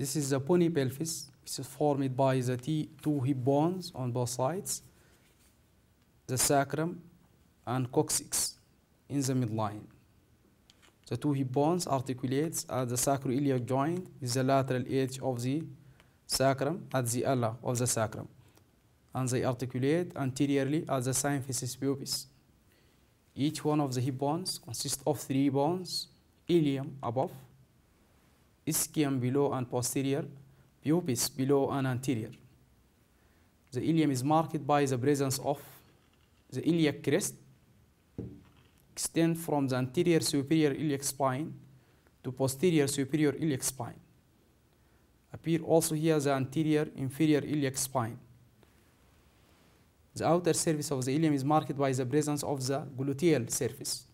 This is the pelvis, which is formed by the two hip bones on both sides, the sacrum and coccyx in the midline. The two hip bones articulate at the sacroiliac joint with the lateral edge of the sacrum at the ala of the sacrum. And they articulate anteriorly at the symphysis pubis. Each one of the hip bones consists of three bones, ilium above, ischium below and posterior, pubis below and anterior. The ilium is marked by the presence of the iliac crest, extend from the anterior superior iliac spine to posterior superior iliac spine. Appear also here the anterior inferior iliac spine. The outer surface of the ilium is marked by the presence of the gluteal surface.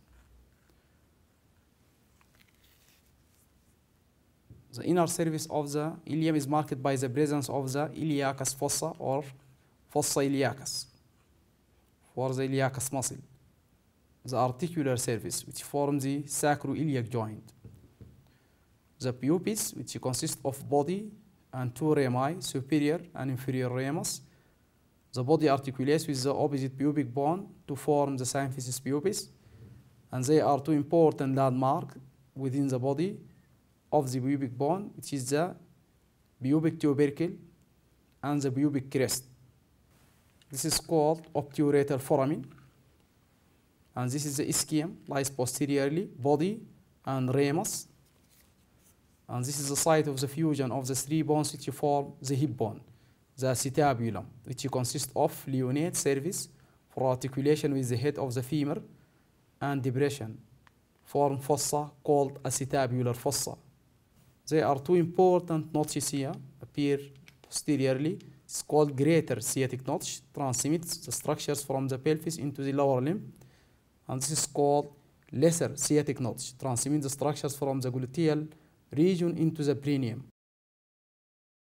The inner surface of the ilium is marked by the presence of the iliacus fossa or fossa iliacus for the iliacus muscle. The articular surface which forms the sacroiliac joint. The pubis which consists of body and two rami, superior and inferior ramus. The body articulates with the opposite pubic bone to form the symphysis pubis and they are two important landmarks within the body of the pubic bone, which is the pubic tubercle and the pubic crest. This is called obturator foramen. And this is the ischium, lies posteriorly, body and ramus. And this is the site of the fusion of the three bones which form the hip bone, the acetabulum, which consists of leonate surface for articulation with the head of the femur and depression, form fossa called acetabular fossa. There are two important notches here appear posteriorly. It's called greater sciatic notch, transmits the structures from the pelvis into the lower limb. And this is called lesser sciatic notch, transmits the structures from the gluteal region into the perineum.